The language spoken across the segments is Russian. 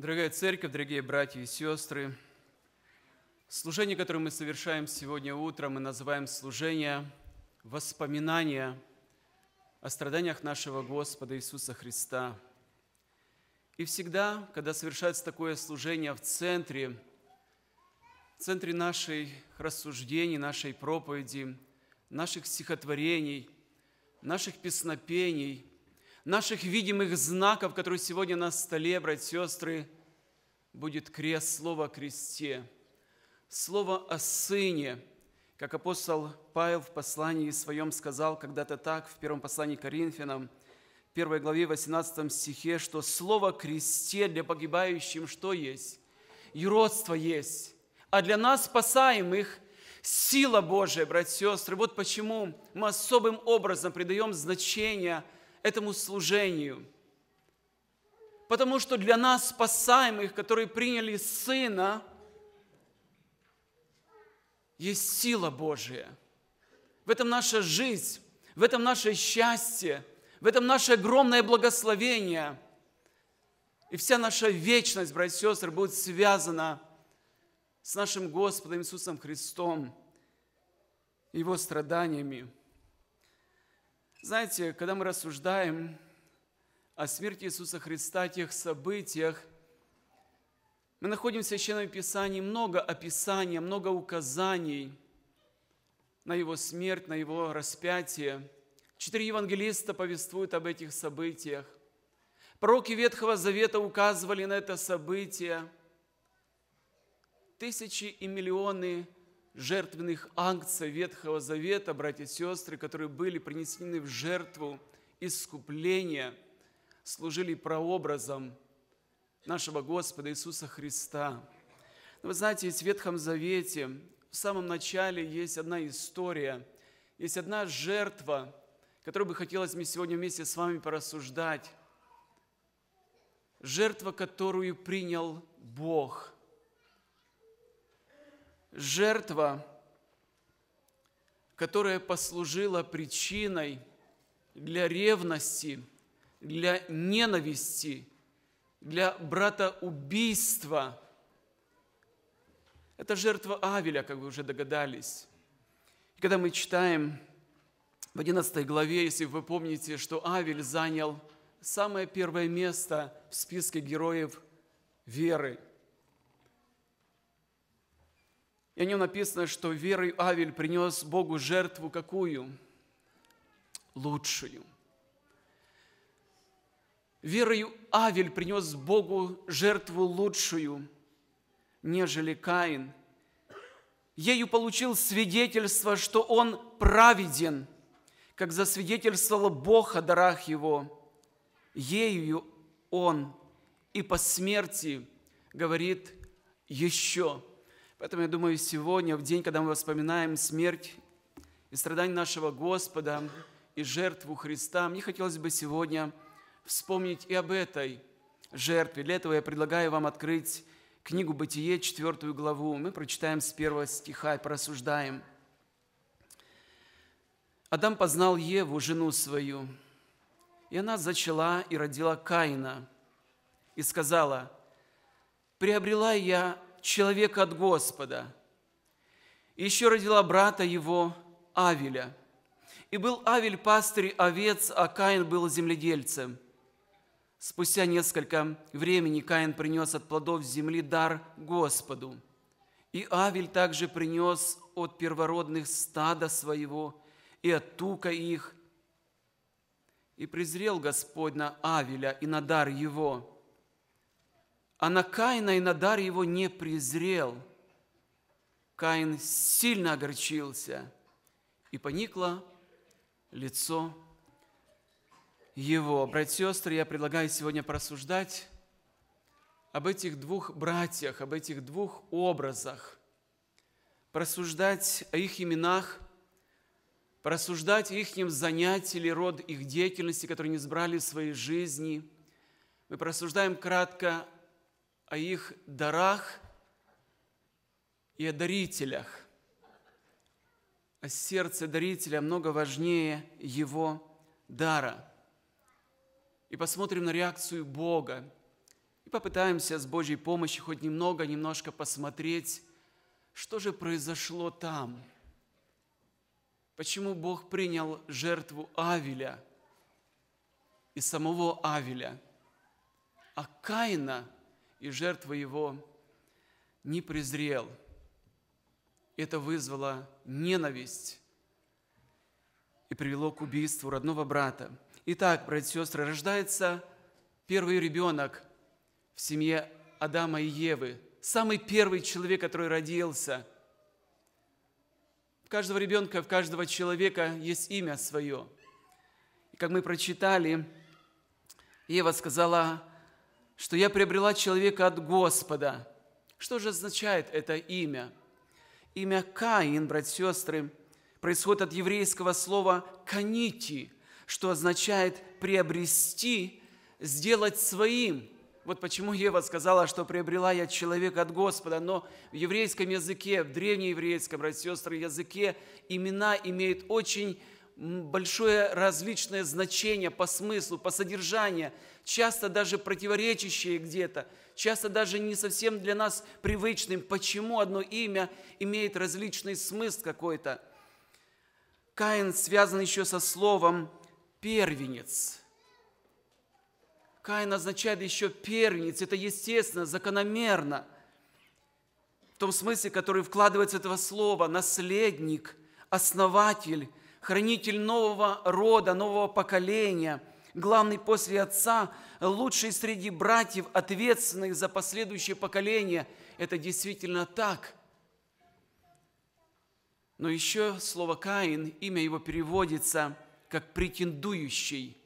Дорогая церковь, дорогие братья и сестры, служение, которое мы совершаем сегодня утром, мы называем служение воспоминания о страданиях нашего Господа Иисуса Христа. И всегда, когда совершается такое служение в центре, в центре нашей рассуждений, нашей проповеди, наших стихотворений, наших песнопений – наших видимых знаков, которые сегодня на столе, братья и сестры, будет крест, слово о кресте, слово о Сыне, как апостол Павел в послании своем сказал когда-то так, в первом послании к Коринфянам, первой главе 18 стихе, что слово «кресте» для погибающим что есть? Юродство есть. А для нас, спасаемых, сила Божия, братья и сестры. Вот почему мы особым образом придаем значение – этому служению. Потому что для нас, спасаемых, которые приняли Сына, есть сила Божия. В этом наша жизнь, в этом наше счастье, в этом наше огромное благословение. И вся наша вечность, братья и сестры, будет связана с нашим Господом Иисусом Христом, Его страданиями. Знаете, когда мы рассуждаем о смерти Иисуса Христа, тех событиях, мы находим в Священном Писании много описаний, много указаний на Его смерть, на Его распятие. Четыре евангелиста повествуют об этих событиях. Пророки Ветхого Завета указывали на это событие. Тысячи и миллионы – жертвенных акций Ветхого Завета, братья и сестры, которые были принесены в жертву искупления, служили прообразом нашего Господа Иисуса Христа. Но вы знаете, в Ветхом Завете в самом начале есть одна история, есть одна жертва, которую бы хотелось мне сегодня вместе с вами порассуждать. Жертва, которую принял Бог – жертва, которая послужила причиной для ревности, для ненависти, для братоубийства. Это жертва Авеля, как вы уже догадались. И когда мы читаем в 11 главе, если вы помните, что Авель занял самое первое место в списке героев веры – и о нем написано, что верой Авель принес Богу жертву какую? Лучшую. Верою Авель принес Богу жертву лучшую, нежели Каин. Ею получил свидетельство, что он праведен, как засвидетельствовал Бог о дарах его. Ею он и по смерти говорит еще – Поэтому я думаю, сегодня, в день, когда мы вспоминаем смерть и страдания нашего Господа и жертву Христа, мне хотелось бы сегодня вспомнить и об этой жертве. Для этого я предлагаю вам открыть книгу «Бытие», 4 главу. Мы прочитаем с первого стиха и порассуждаем. Адам познал Еву, жену свою, и она зачала и родила Каина, и сказала, «Приобрела я человека от Господа. И еще родила брата его Авеля. И был Авель пастырь овец, а Каин был земледельцем. Спустя несколько времени Каин принес от плодов земли дар Господу. И Авель также принес от первородных стада своего и от тука их. И презрел Господь на Авеля и на дар его – а на Каина и на дар его не презрел. Каин сильно огорчился, и поникло лицо его. Братья и сестры, я предлагаю сегодня просуждать об этих двух братьях, об этих двух образах, просуждать о их именах, просуждать их занятий или род их деятельности, которые не сбрали в своей жизни. Мы просуждаем кратко о их дарах и о дарителях. А сердце дарителя много важнее его дара. И посмотрим на реакцию Бога. И попытаемся с Божьей помощью хоть немного, немножко посмотреть, что же произошло там. Почему Бог принял жертву Авеля и самого Авеля, а Каина – и жертвы его не презрел. Это вызвало ненависть и привело к убийству родного брата. Итак, братья и сестры, рождается первый ребенок в семье Адама и Евы, самый первый человек, который родился. В каждого ребенка, в каждого человека есть имя свое. И как мы прочитали, Ева сказала что я приобрела человека от Господа. Что же означает это имя? Имя Каин, братья сестры, происходит от еврейского слова «канити», что означает «приобрести», «сделать своим». Вот почему Ева сказала, что приобрела я человека от Господа, но в еврейском языке, в древнееврейском, братья сестры, языке имена имеют очень большое различное значение по смыслу, по содержанию, часто даже противоречащие где-то, часто даже не совсем для нас привычным, почему одно имя имеет различный смысл какой-то. Каин связан еще со словом «первенец». Каин означает еще первенец, это естественно, закономерно, в том смысле, который вкладывается в этого слова, наследник, основатель, хранитель нового рода, нового поколения, главный после отца, лучший среди братьев, ответственных за последующее поколение. Это действительно так. Но еще слово Каин, имя его переводится как претендующий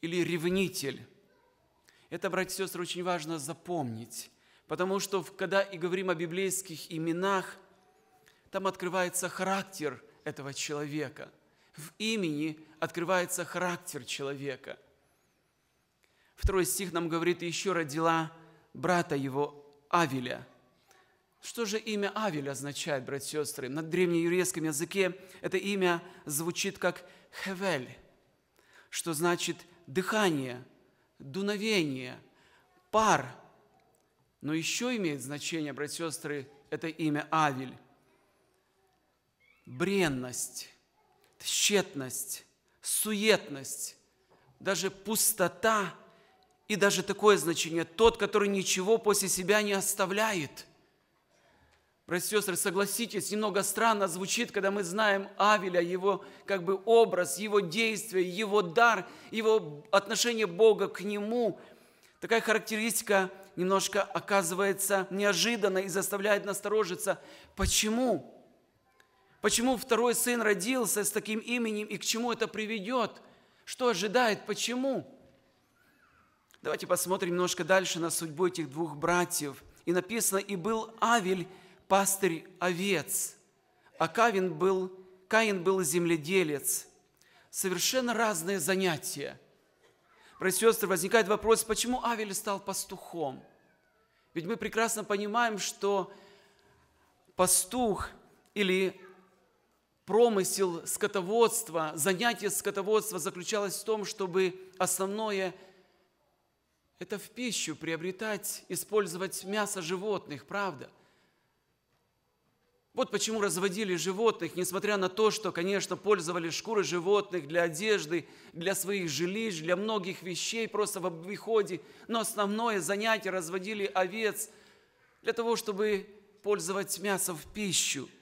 или ревнитель. Это, братья и сестры, очень важно запомнить, потому что когда и говорим о библейских именах, там открывается характер этого человека. В имени открывается характер человека. Второй стих нам говорит, еще родила брата его Авеля. Что же имя Авеля означает, братья и сестры? На древнееврейском языке это имя звучит как «хевель», что значит «дыхание», «дуновение», «пар». Но еще имеет значение, братья и сестры, это имя Авель – бренность, тщетность, суетность, даже пустота и даже такое значение – тот, который ничего после себя не оставляет. Братья сестры, согласитесь, немного странно звучит, когда мы знаем Авеля, его как бы образ, его действие, его дар, его отношение Бога к нему. Такая характеристика немножко оказывается неожиданно и заставляет насторожиться. Почему? Почему второй сын родился с таким именем и к чему это приведет? Что ожидает? Почему? Давайте посмотрим немножко дальше на судьбу этих двух братьев. И написано, и был Авель пастырь овец, а Кавин был, Каин был земледелец. Совершенно разные занятия. Братья сестры, возникает вопрос, почему Авель стал пастухом? Ведь мы прекрасно понимаем, что пастух или промысел скотоводства, занятие скотоводства заключалось в том, чтобы основное – это в пищу приобретать, использовать мясо животных, правда – вот почему разводили животных, несмотря на то, что, конечно, пользовались шкуры животных для одежды, для своих жилищ, для многих вещей просто в обиходе. Но основное занятие разводили овец для того, чтобы пользовать мясо в пищу –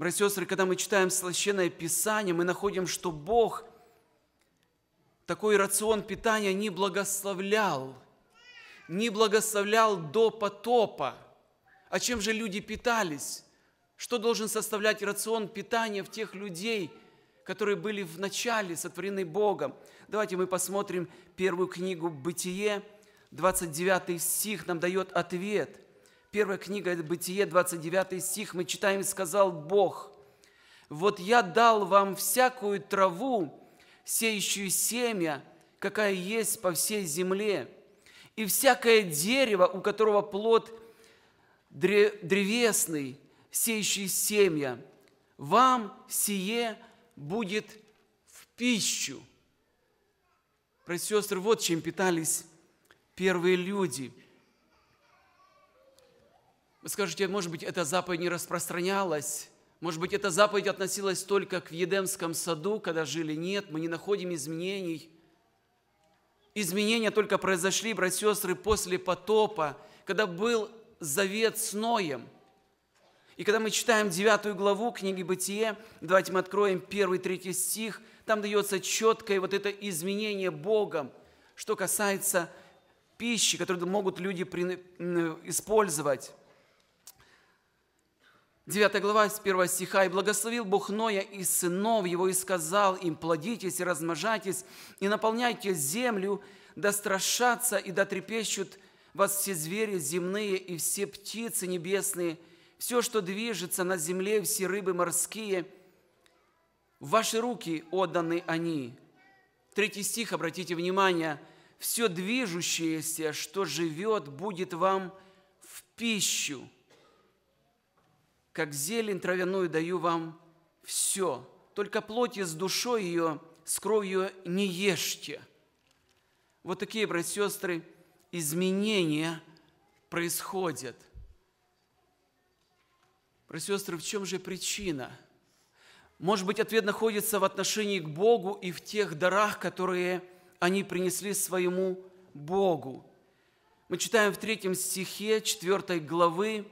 Братья и сестры, когда мы читаем Священное Писание, мы находим, что Бог такой рацион питания не благословлял, не благословлял до потопа. А чем же люди питались? Что должен составлять рацион питания в тех людей, которые были в начале сотворены Богом? Давайте мы посмотрим первую книгу «Бытие», 29 стих нам дает ответ – Первая книга это Бытие, 29 стих, мы читаем, сказал Бог, «Вот я дал вам всякую траву, сеющую семя, какая есть по всей земле, и всякое дерево, у которого плод древесный, сеющий семя, вам сие будет в пищу». Братья и сестры, вот чем питались первые люди – вы скажете, может быть, эта заповедь не распространялась, может быть, эта заповедь относилась только к Едемском саду, когда жили. Нет, мы не находим изменений. Изменения только произошли, братья и сестры, после потопа, когда был завет с Ноем. И когда мы читаем 9 главу книги Бытие, давайте мы откроем 1-3 стих, там дается четкое вот это изменение Богом, что касается пищи, которую могут люди использовать. 9 глава, с 1 стиха. «И благословил Бог Ноя и сынов его, и сказал им, плодитесь и размножайтесь, и наполняйте землю, да страшатся и да трепещут вас все звери земные и все птицы небесные, все, что движется на земле, все рыбы морские, в ваши руки отданы они». Третий стих, обратите внимание, «Все движущееся, что живет, будет вам в пищу» как зелень травяную даю вам все, только плоти с душой ее, с кровью не ешьте. Вот такие, братья и сестры, изменения происходят. Братья и сестры, в чем же причина? Может быть, ответ находится в отношении к Богу и в тех дарах, которые они принесли своему Богу. Мы читаем в третьем стихе 4 главы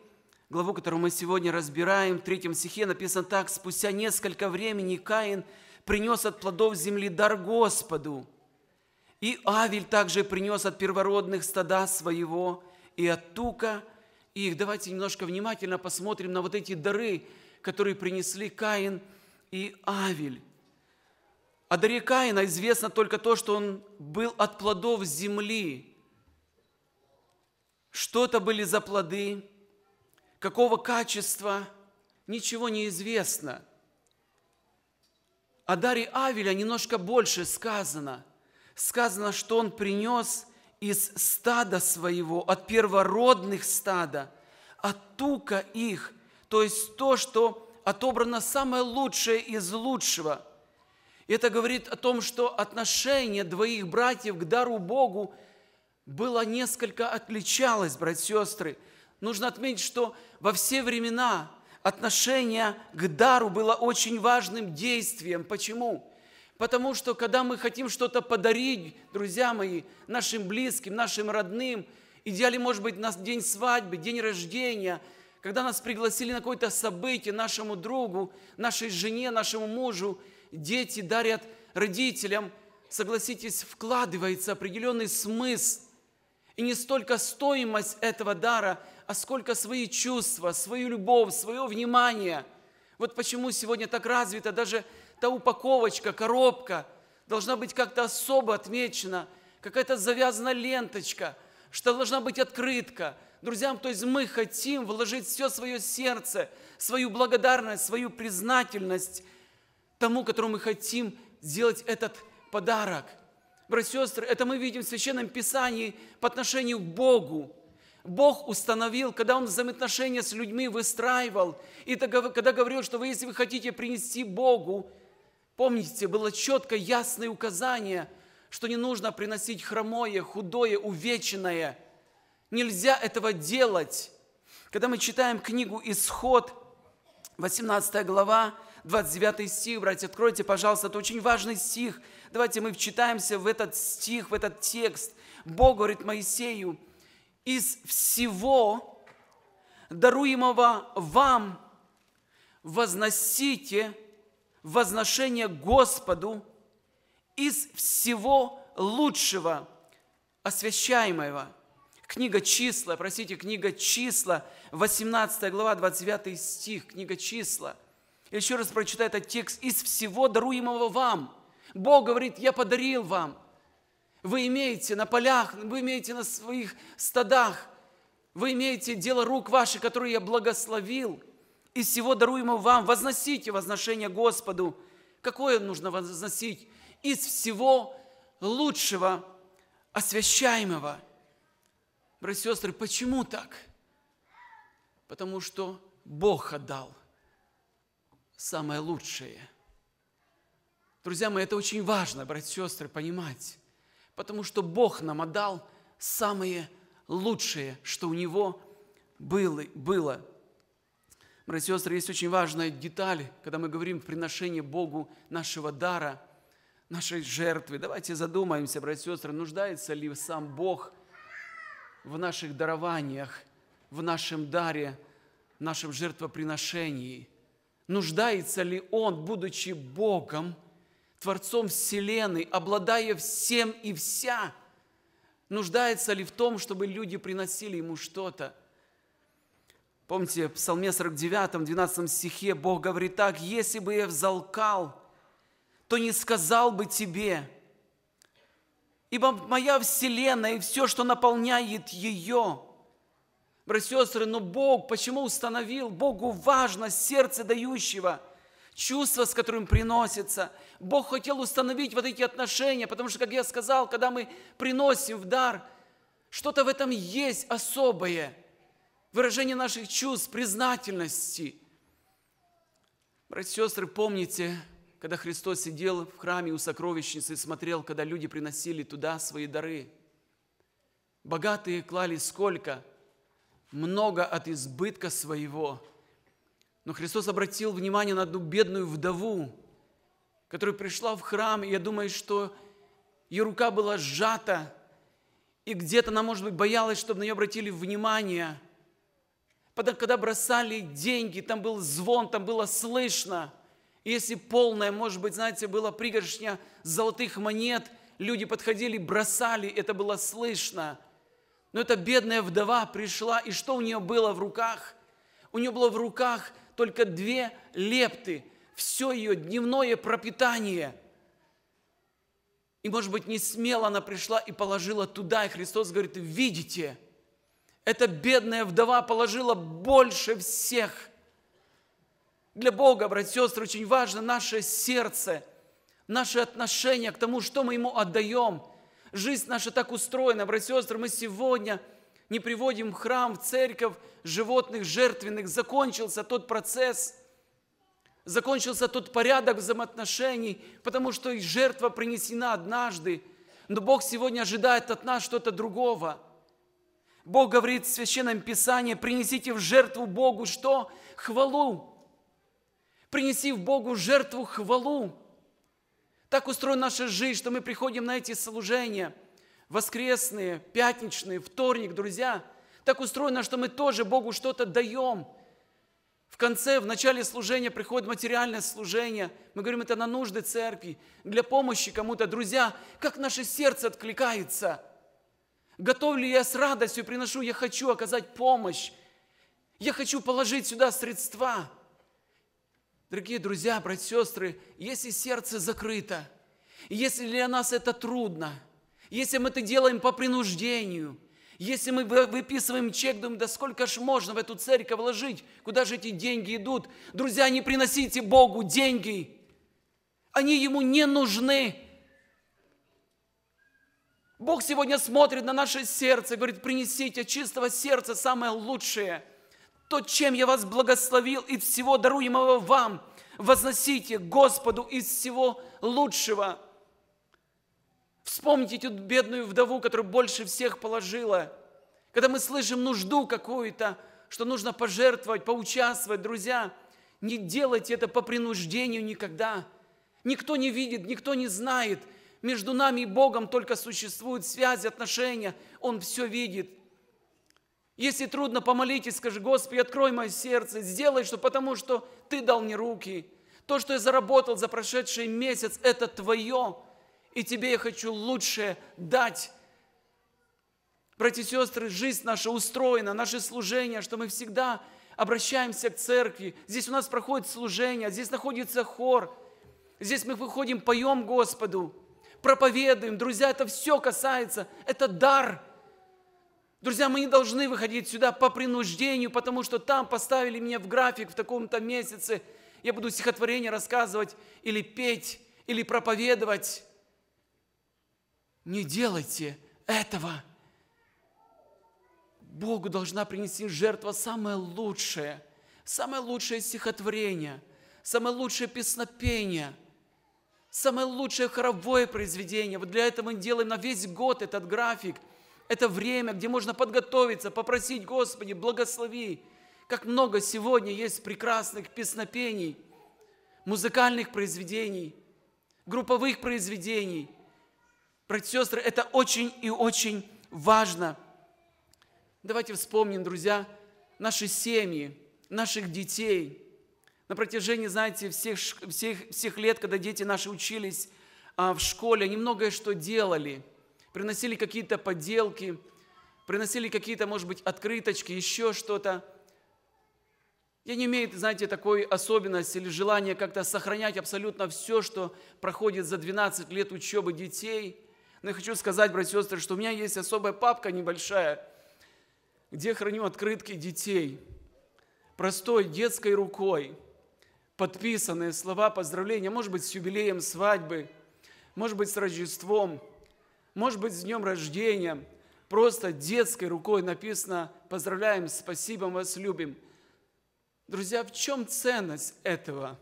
главу, которую мы сегодня разбираем, в третьем стихе написано так, «Спустя несколько времени Каин принес от плодов земли дар Господу, и Авель также принес от первородных стада своего и от тука их». Давайте немножко внимательно посмотрим на вот эти дары, которые принесли Каин и Авель. О даре Каина известно только то, что он был от плодов земли. Что-то были за плоды – какого качества, ничего не известно. О даре Авеля немножко больше сказано. Сказано, что он принес из стада своего, от первородных стада, от тука их, то есть то, что отобрано самое лучшее из лучшего. Это говорит о том, что отношение двоих братьев к дару Богу было несколько отличалось, братья и сестры – Нужно отметить, что во все времена отношение к дару было очень важным действием. Почему? Потому что, когда мы хотим что-то подарить, друзья мои, нашим близким, нашим родным, идеале, может быть, на день свадьбы, день рождения, когда нас пригласили на какое-то событие нашему другу, нашей жене, нашему мужу, дети дарят родителям, согласитесь, вкладывается определенный смысл. И не столько стоимость этого дара – а сколько свои чувства, свою любовь, свое внимание. Вот почему сегодня так развита даже та упаковочка, коробка должна быть как-то особо отмечена, какая-то завязана ленточка, что должна быть открытка. Друзьям, то есть мы хотим вложить все свое сердце, свою благодарность, свою признательность тому, которому мы хотим сделать этот подарок. Братья и сестры, это мы видим в Священном Писании по отношению к Богу. Бог установил, когда Он взаимоотношения с людьми выстраивал, и когда говорил, что вы, если вы хотите принести Богу, помните, было четко ясное указание, что не нужно приносить хромое, худое, увеченное. Нельзя этого делать. Когда мы читаем книгу «Исход», 18 глава, 29 стих, братья, откройте, пожалуйста, это очень важный стих. Давайте мы вчитаемся в этот стих, в этот текст. Бог говорит Моисею, из всего даруемого вам возносите возношение Господу из всего лучшего, освящаемого. Книга числа, простите, книга числа, 18 глава, 29 стих, книга числа. Еще раз прочитаю этот текст. «Из всего даруемого вам». Бог говорит, я подарил вам – вы имеете на полях, вы имеете на своих стадах, вы имеете дело рук ваших, которые я благословил, из всего даруемого вам. Возносите возношение Господу. Какое нужно возносить? Из всего лучшего, освящаемого. Братья и сестры, почему так? Потому что Бог отдал самое лучшее. Друзья мои, это очень важно, братья и сестры, понимать потому что Бог нам отдал самое лучшее, что у Него было. было. Братья и сестры, есть очень важная деталь, когда мы говорим в приношении Богу нашего дара, нашей жертвы. Давайте задумаемся, братья и сестры, нуждается ли сам Бог в наших дарованиях, в нашем даре, в нашем жертвоприношении. Нуждается ли Он, будучи Богом, – Творцом Вселенной, обладая всем и вся, нуждается ли в том, чтобы люди приносили ему что-то? Помните, в Псалме 49, 12 стихе Бог говорит так, «Если бы я взалкал, то не сказал бы тебе, ибо моя вселенная и все, что наполняет ее». Братья и сестры, но Бог почему установил? Богу важно сердце дающего – чувство, с которым приносится. Бог хотел установить вот эти отношения, потому что, как я сказал, когда мы приносим в дар, что-то в этом есть особое. Выражение наших чувств, признательности. Братья и сестры, помните, когда Христос сидел в храме у сокровищницы и смотрел, когда люди приносили туда свои дары. Богатые клали сколько? Много от избытка своего – но Христос обратил внимание на одну бедную вдову, которая пришла в храм, и я думаю, что ее рука была сжата, и где-то она, может быть, боялась, чтобы на нее обратили внимание. Потом, когда бросали деньги, там был звон, там было слышно. И если полная, может быть, знаете, была пригоршня золотых монет, люди подходили, бросали, это было слышно. Но эта бедная вдова пришла, и что у нее было в руках? У нее было в руках – только две лепты, все ее дневное пропитание. И, может быть, не смело она пришла и положила туда, и Христос говорит, видите, эта бедная вдова положила больше всех. Для Бога, братья и сестры, очень важно наше сердце, наше отношение к тому, что мы Ему отдаем. Жизнь наша так устроена, братья и сестры, мы сегодня – не приводим в храм, в церковь животных жертвенных, закончился тот процесс, закончился тот порядок взаимоотношений, потому что жертва принесена однажды, но Бог сегодня ожидает от нас что-то другого. Бог говорит в Священном Писании, принесите в жертву Богу что? Хвалу. Принеси в Богу жертву хвалу. Так устроена наша жизнь, что мы приходим на эти служения – воскресные, пятничные, вторник, друзья. Так устроено, что мы тоже Богу что-то даем. В конце, в начале служения приходит материальное служение. Мы говорим, это на нужды церкви, для помощи кому-то. Друзья, как наше сердце откликается. Готов ли я с радостью приношу, я хочу оказать помощь. Я хочу положить сюда средства. Дорогие друзья, братья, сестры, если сердце закрыто, если для нас это трудно – если мы это делаем по принуждению, если мы выписываем чек, думаем, да сколько ж можно в эту церковь вложить, куда же эти деньги идут? Друзья, не приносите Богу деньги, они Ему не нужны. Бог сегодня смотрит на наше сердце, говорит, принесите чистого сердца самое лучшее, то, чем я вас благословил, и всего даруемого вам, возносите Господу из всего лучшего – Вспомните эту бедную вдову, которая больше всех положила. Когда мы слышим нужду какую-то, что нужно пожертвовать, поучаствовать, друзья, не делайте это по принуждению никогда. Никто не видит, никто не знает. Между нами и Богом только существуют связи, отношения. Он все видит. Если трудно, помолитесь, скажи, Господи, открой мое сердце, сделай, что потому что Ты дал мне руки. То, что я заработал за прошедший месяц, это Твое. И тебе я хочу лучшее дать. Братья и сестры, жизнь наша устроена, наше служение, что мы всегда обращаемся к церкви. Здесь у нас проходит служение, здесь находится хор. Здесь мы выходим, поем Господу, проповедуем. Друзья, это все касается, это дар. Друзья, мы не должны выходить сюда по принуждению, потому что там поставили меня в график в таком-то месяце. Я буду стихотворение рассказывать или петь, или проповедовать не делайте этого. Богу должна принести жертва самое лучшее, самое лучшее стихотворение, самое лучшее песнопение, самое лучшее хоровое произведение. Вот для этого мы делаем на весь год этот график. Это время, где можно подготовиться, попросить Господи, благослови. Как много сегодня есть прекрасных песнопений, музыкальных произведений, групповых произведений – Братья и сестры, это очень и очень важно. Давайте вспомним, друзья, наши семьи, наших детей. На протяжении, знаете, всех, всех, всех лет, когда дети наши учились а, в школе, они многое что делали. Приносили какие-то поделки, приносили какие-то, может быть, открыточки, еще что-то. Я не имею, знаете, такой особенности или желания как-то сохранять абсолютно все, что проходит за 12 лет учебы детей. Но я хочу сказать, братья и сестры, что у меня есть особая папка небольшая, где храню открытки детей, простой детской рукой, подписанные слова поздравления, может быть, с юбилеем свадьбы, может быть, с Рождеством, может быть, с днем рождения. Просто детской рукой написано «Поздравляем, спасибо, мы вас любим». Друзья, в чем ценность этого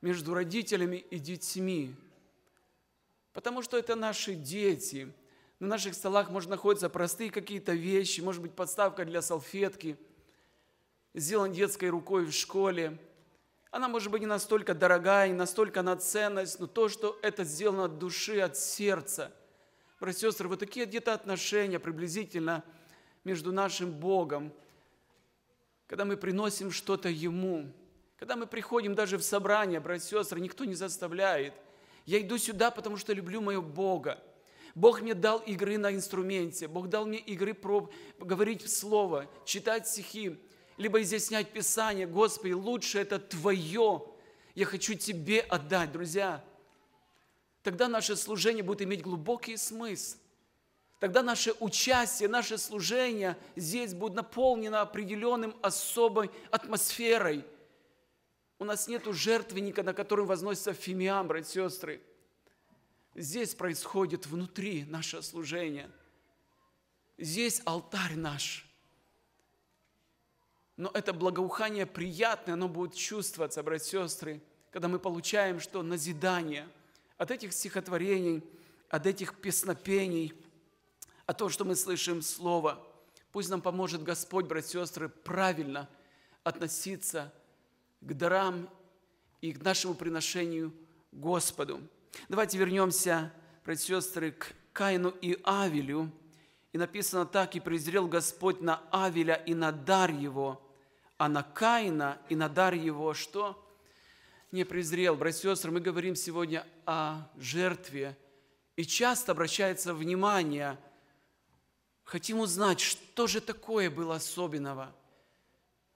между родителями и детьми – потому что это наши дети. На наших столах, может, находятся простые какие-то вещи, может быть, подставка для салфетки, сделан детской рукой в школе. Она, может быть, не настолько дорогая, не настолько на ценность, но то, что это сделано от души, от сердца. Братья и сестры, вот такие где-то отношения приблизительно между нашим Богом, когда мы приносим что-то Ему, когда мы приходим даже в собрание, братья и сестры, никто не заставляет – я иду сюда, потому что люблю моего Бога. Бог мне дал игры на инструменте, Бог дал мне игры проб, говорить слово, читать стихи, либо изъяснять Писание. Господи, лучше это Твое. Я хочу Тебе отдать, друзья. Тогда наше служение будет иметь глубокий смысл. Тогда наше участие, наше служение здесь будет наполнено определенным особой атмосферой – у нас нет жертвенника, на котором возносится фимиам, братья и сестры. Здесь происходит внутри наше служение. Здесь алтарь наш. Но это благоухание приятное, оно будет чувствоваться, братья и сестры, когда мы получаем, что назидание от этих стихотворений, от этих песнопений, о том, что мы слышим Слово. Пусть нам поможет Господь, братья и сестры, правильно относиться к к дарам и к нашему приношению Господу. Давайте вернемся, братья и сестры, к Каину и Авелю. И написано так, «И презрел Господь на Авеля и на дар его, а на Каина и на дар его что?» Не презрел. Братья и сестры, мы говорим сегодня о жертве. И часто обращается внимание, хотим узнать, что же такое было особенного –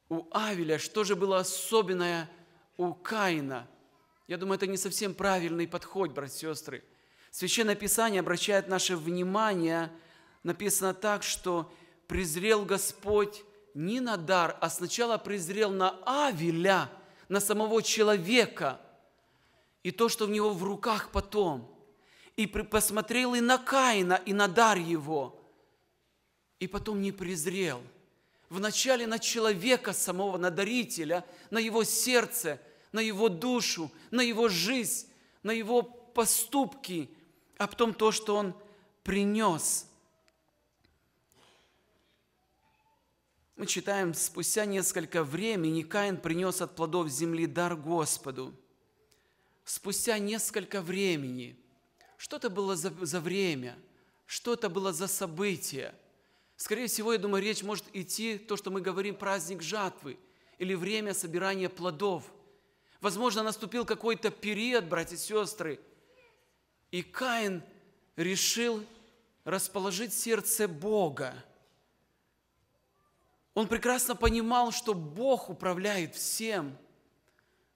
у Авеля, что же было особенное у Каина. Я думаю, это не совсем правильный подход, братья и сестры. Священное Писание обращает наше внимание, написано так, что «презрел Господь не на дар, а сначала презрел на Авеля, на самого человека, и то, что в него в руках потом, и посмотрел и на Каина, и на дар его, и потом не презрел – вначале на человека самого, на дарителя, на его сердце, на его душу, на его жизнь, на его поступки, а потом то, что он принес. Мы читаем, спустя несколько времени Каин принес от плодов земли дар Господу. Спустя несколько времени. Что это было за, за время? Что это было за событие? – Скорее всего, я думаю, речь может идти, то, что мы говорим, праздник жатвы или время собирания плодов. Возможно, наступил какой-то период, братья и сестры, и Каин решил расположить сердце Бога. Он прекрасно понимал, что Бог управляет всем,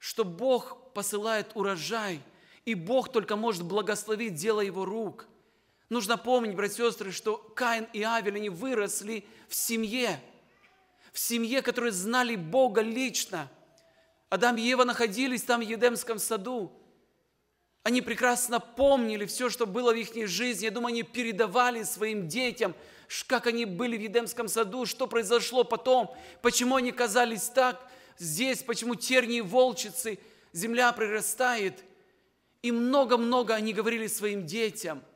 что Бог посылает урожай, и Бог только может благословить дело его рук – Нужно помнить, братья и сестры, что Каин и Авель, они выросли в семье, в семье, которые знали Бога лично. Адам и Ева находились там в Едемском саду. Они прекрасно помнили все, что было в их жизни. Я думаю, они передавали своим детям, как они были в Едемском саду, что произошло потом, почему они казались так здесь, почему тернии волчицы, земля прирастает. И много-много они говорили своим детям –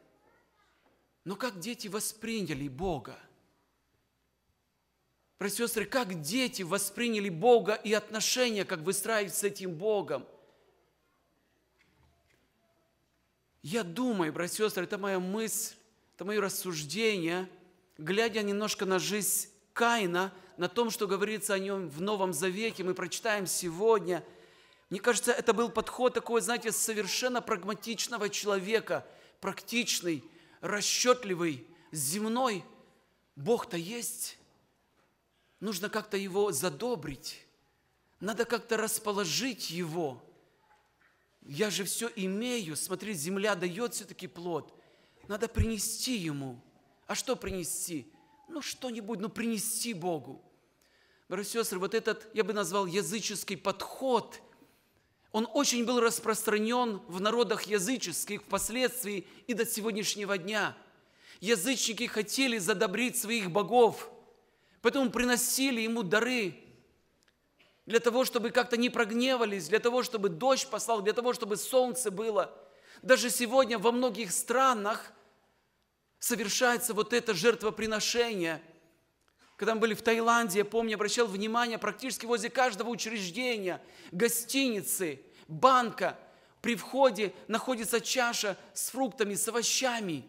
но как дети восприняли Бога? Братья и сестры, как дети восприняли Бога и отношения, как выстраивать с этим Богом? Я думаю, братья и сестры, это моя мысль, это мое рассуждение, глядя немножко на жизнь Каина, на том, что говорится о нем в Новом Завете, мы прочитаем сегодня. Мне кажется, это был подход такой, знаете, совершенно прагматичного человека, практичный – расчетливый, земной, Бог-то есть. Нужно как-то его задобрить. Надо как-то расположить его. Я же все имею. Смотри, земля дает все-таки плод. Надо принести ему. А что принести? Ну, что-нибудь, ну, принести Богу. Братья и сестры, вот этот, я бы назвал, языческий подход он очень был распространен в народах языческих впоследствии и до сегодняшнего дня. Язычники хотели задобрить своих богов, поэтому приносили ему дары для того, чтобы как-то не прогневались, для того, чтобы дождь послал, для того, чтобы солнце было. Даже сегодня во многих странах совершается вот это жертвоприношение. Когда мы были в Таиланде, я помню, обращал внимание практически возле каждого учреждения, гостиницы, банка, при входе находится чаша с фруктами, с овощами.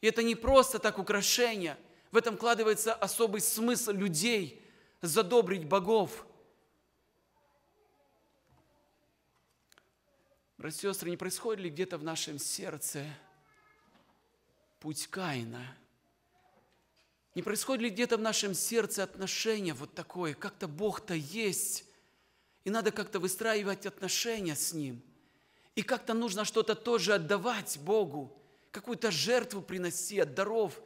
И это не просто так украшение. В этом вкладывается особый смысл людей – задобрить богов. Братья сестры, не происходит ли где-то в нашем сердце путь Каина – не происходит ли где-то в нашем сердце отношение вот такое, как-то Бог-то есть, и надо как-то выстраивать отношения с Ним. И как-то нужно что-то тоже отдавать Богу, какую-то жертву приносить от даров.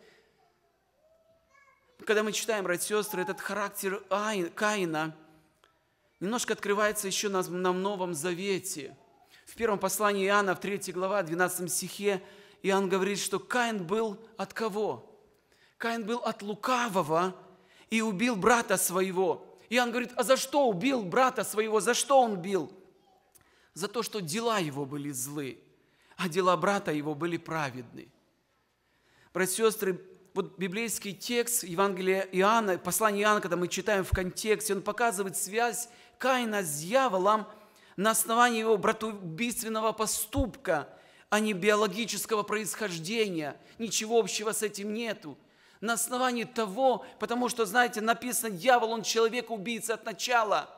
Когда мы читаем, братья сестры, этот характер Каина немножко открывается еще на, на Новом Завете. В первом послании Иоанна, в 3 глава, 12 стихе, Иоанн говорит, что Каин был от кого? Каин был от лукавого и убил брата своего. Иоанн говорит, а за что убил брата своего? За что он бил? За то, что дела его были злы, а дела брата его были праведны. Братья и сестры, вот библейский текст Евангелия Иоанна, послание Иоанна, когда мы читаем в контексте, он показывает связь Каина с дьяволом на основании его братоубийственного поступка, а не биологического происхождения. Ничего общего с этим нету на основании того, потому что, знаете, написано, дьявол, он человек-убийца от начала.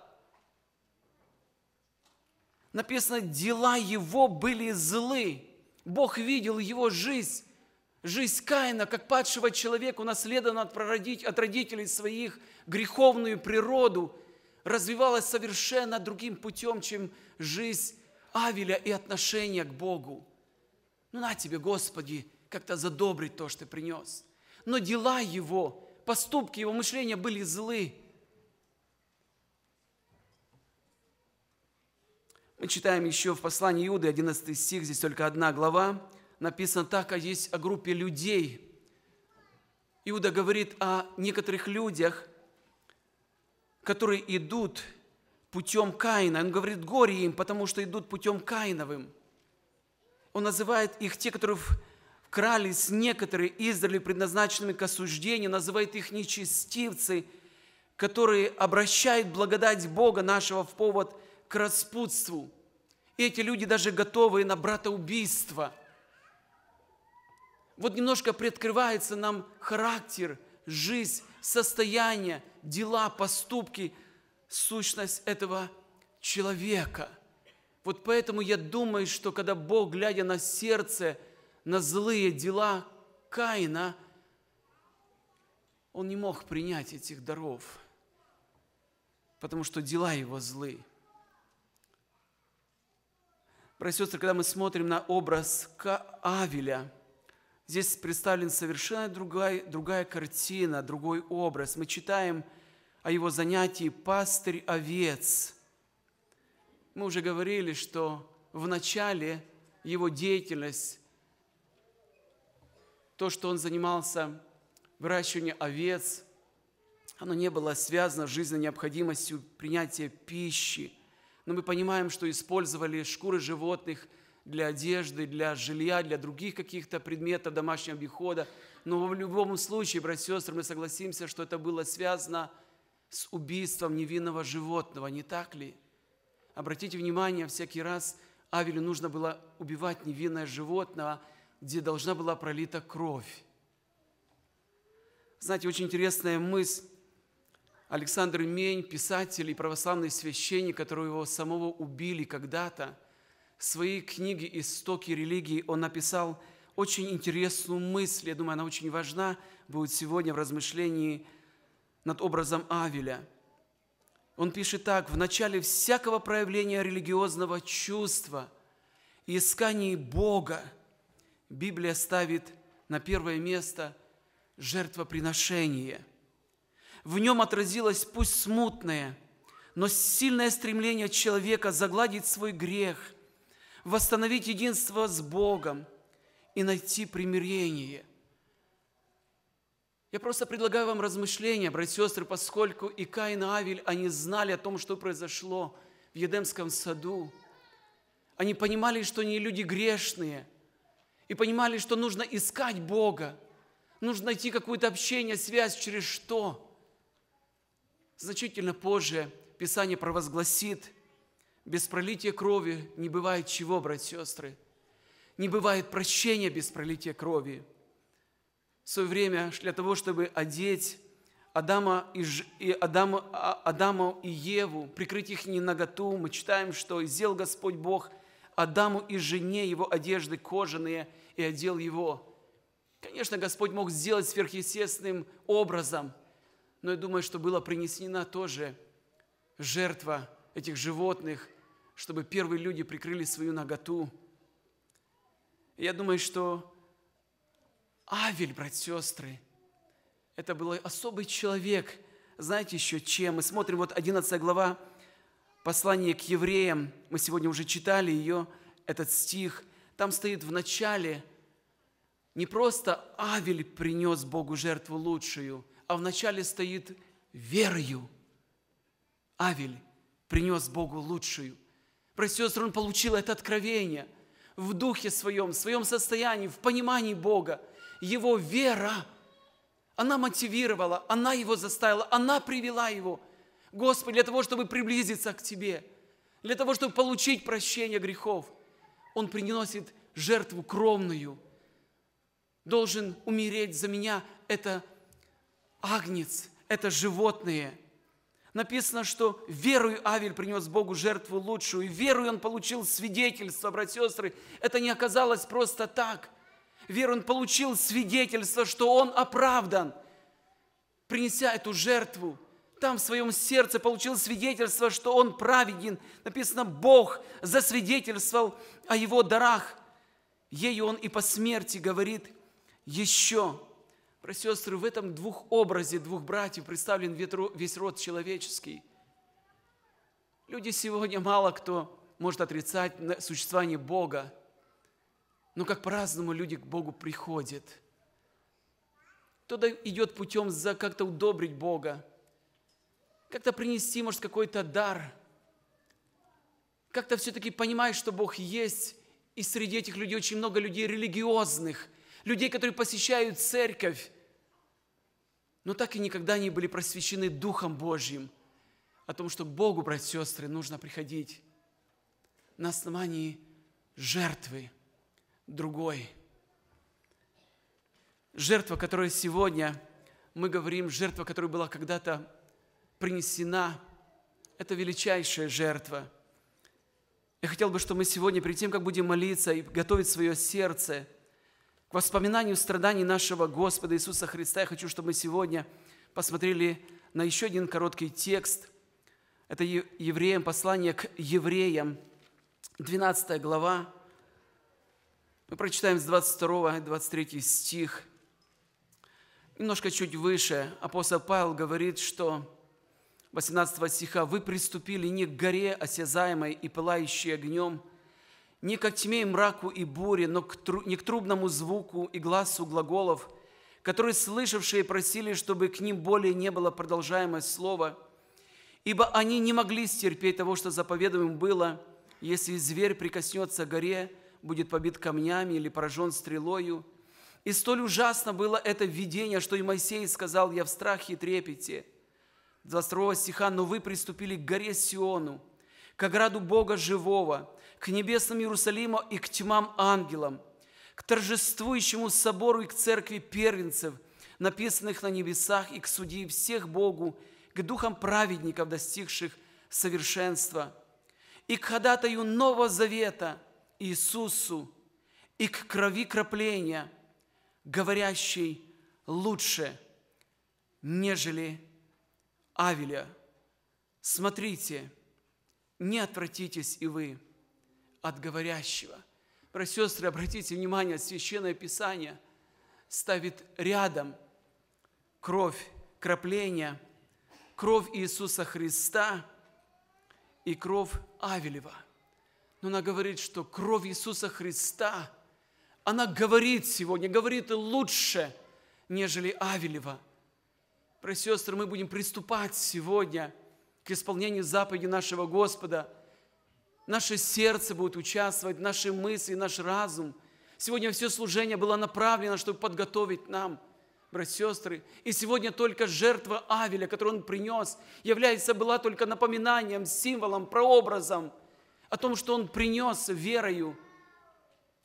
Написано, дела его были злы. Бог видел его жизнь, жизнь Каина, как падшего человека, унаследованного от, от родителей своих греховную природу, развивалась совершенно другим путем, чем жизнь Авеля и отношение к Богу. Ну на тебе, Господи, как-то задобрить то, что ты принес но дела его, поступки его, мышления были злы. Мы читаем еще в послании Иуды, 11 стих, здесь только одна глава. Написано так, а есть о группе людей. Иуда говорит о некоторых людях, которые идут путем Каина. Он говорит, горе им, потому что идут путем Каиновым. Он называет их те, которые крались некоторые издали предназначенными к осуждению, называет их нечестивцы, которые обращают благодать Бога нашего в повод к распутству. И эти люди даже готовы на братоубийство. Вот немножко приоткрывается нам характер, жизнь, состояние, дела, поступки, сущность этого человека. Вот поэтому я думаю, что когда Бог, глядя на сердце, на злые дела Каина, он не мог принять этих даров, потому что дела его злы. Братья сестры, когда мы смотрим на образ Авеля, здесь представлен совершенно другая, другая картина, другой образ. Мы читаем о его занятии «пастырь овец». Мы уже говорили, что в начале его деятельность то, что он занимался выращиванием овец, оно не было связано с жизненной необходимостью принятия пищи. Но мы понимаем, что использовали шкуры животных для одежды, для жилья, для других каких-то предметов домашнего обихода. Но в любом случае, братья и сестры, мы согласимся, что это было связано с убийством невинного животного, не так ли? Обратите внимание, всякий раз Авелю нужно было убивать невинное животное – где должна была пролита кровь. Знаете, очень интересная мысль. Александр Мень, писатель и православный священник, которого его самого убили когда-то, в своей книге «Истоки религии» он написал очень интересную мысль. Я думаю, она очень важна будет сегодня в размышлении над образом Авеля. Он пишет так, «В начале всякого проявления религиозного чувства и искании Бога – Библия ставит на первое место жертвоприношение. В нем отразилось пусть смутное, но сильное стремление человека загладить свой грех, восстановить единство с Богом и найти примирение. Я просто предлагаю вам размышления, братья и сестры, поскольку и Каин и Авель, они знали о том, что произошло в Едемском саду. Они понимали, что они люди грешные – и понимали, что нужно искать Бога, нужно найти какое-то общение, связь через что. Значительно позже Писание провозгласит, без пролития крови не бывает чего, братья и сестры. Не бывает прощения без пролития крови. В свое время для того, чтобы одеть Адама и, Ж... и Адама, Адама и Еву, прикрыть их ненаготу, мы читаем, что «сделал Господь Бог – Адаму и жене его одежды кожаные и одел его. Конечно, Господь мог сделать сверхъестественным образом, но я думаю, что была принесена тоже жертва этих животных, чтобы первые люди прикрыли свою наготу. Я думаю, что Авель, братья сестры, это был особый человек, знаете еще чем? Мы смотрим вот 11 глава послание к евреям, мы сегодня уже читали ее, этот стих, там стоит в начале не просто Авель принес Богу жертву лучшую, а в начале стоит верою. Авель принес Богу лучшую. Братья сестры, он получил это откровение в духе своем, в своем состоянии, в понимании Бога. Его вера, она мотивировала, она его заставила, она привела его – Господи, для того, чтобы приблизиться к Тебе, для того, чтобы получить прощение грехов. Он приносит жертву кровную. Должен умереть за меня это агнец, это животное. Написано, что верою Авель принес Богу жертву лучшую, и он получил свидетельство, братья и сестры. Это не оказалось просто так. Веру он получил свидетельство, что он оправдан – принеся эту жертву, там в своем сердце получил свидетельство, что он праведен. Написано, Бог засвидетельствовал о его дарах. Ею он и по смерти говорит еще. Про сестры, в этом двух образе двух братьев представлен весь род человеческий. Люди сегодня мало кто может отрицать существование Бога. Но как по-разному люди к Богу приходят. Кто-то идет путем за как-то удобрить Бога как-то принести, может, какой-то дар, как-то все-таки понимаешь, что Бог есть, и среди этих людей очень много людей религиозных, людей, которые посещают церковь, но так и никогда не были просвещены Духом Божьим о том, что Богу, братья и сестры, нужно приходить на основании жертвы другой. Жертва, которая сегодня, мы говорим, жертва, которая была когда-то принесена это величайшая жертва. Я хотел бы, чтобы мы сегодня, перед тем, как будем молиться и готовить свое сердце к воспоминанию страданий нашего Господа Иисуса Христа, я хочу, чтобы мы сегодня посмотрели на еще один короткий текст. Это евреям, послание к евреям, 12 глава. Мы прочитаем с 22 и 23 стих. Немножко чуть выше апостол Павел говорит, что 18 стиха, «Вы приступили не к горе осязаемой и пылающей огнем, не к тьме и мраку и буре, но к тру, не к трубному звуку и глазу глаголов, которые слышавшие просили, чтобы к ним более не было продолжаемое слово, ибо они не могли стерпеть того, что заповедуем было, если зверь прикоснется к горе, будет побит камнями или поражен стрелою. И столь ужасно было это видение, что и Моисей сказал, я в страхе и трепете – 22 стиха, «Но вы приступили к горе Сиону, к ограду Бога живого, к небесному Иерусалиму и к тьмам ангелам, к торжествующему собору и к церкви первенцев, написанных на небесах, и к судьи всех Богу, к духам праведников, достигших совершенства, и к ходатаю Нового Завета Иисусу, и к крови кропления, говорящей лучше, нежели Авеля, смотрите, не отвратитесь и вы от говорящего. Про сестры, обратите внимание, Священное Писание ставит рядом кровь, крапление, кровь Иисуса Христа и кровь Авелева. Но она говорит, что кровь Иисуса Христа, она говорит сегодня, говорит лучше, нежели Авелева – братья и сестры, мы будем приступать сегодня к исполнению заповеди нашего Господа. Наше сердце будет участвовать, наши мысли, наш разум. Сегодня все служение было направлено, чтобы подготовить нам – братья и сестры. И сегодня только жертва Авеля, которую он принес, является, была только напоминанием, символом, прообразом о том, что он принес верою.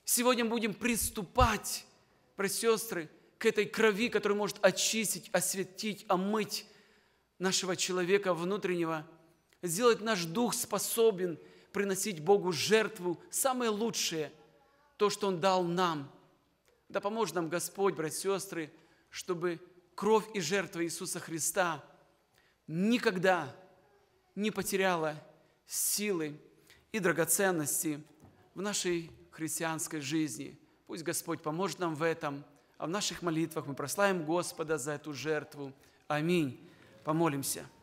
Сегодня мы будем приступать, братья и сестры, к этой крови, которая может очистить, осветить, омыть нашего человека внутреннего, сделать наш дух способен приносить Богу жертву, самое лучшее, то, что Он дал нам. Да поможет нам Господь, братья и сестры, чтобы кровь и жертва Иисуса Христа никогда не потеряла силы и драгоценности в нашей христианской жизни. Пусть Господь поможет нам в этом – а в наших молитвах мы прославим Господа за эту жертву. Аминь. Помолимся.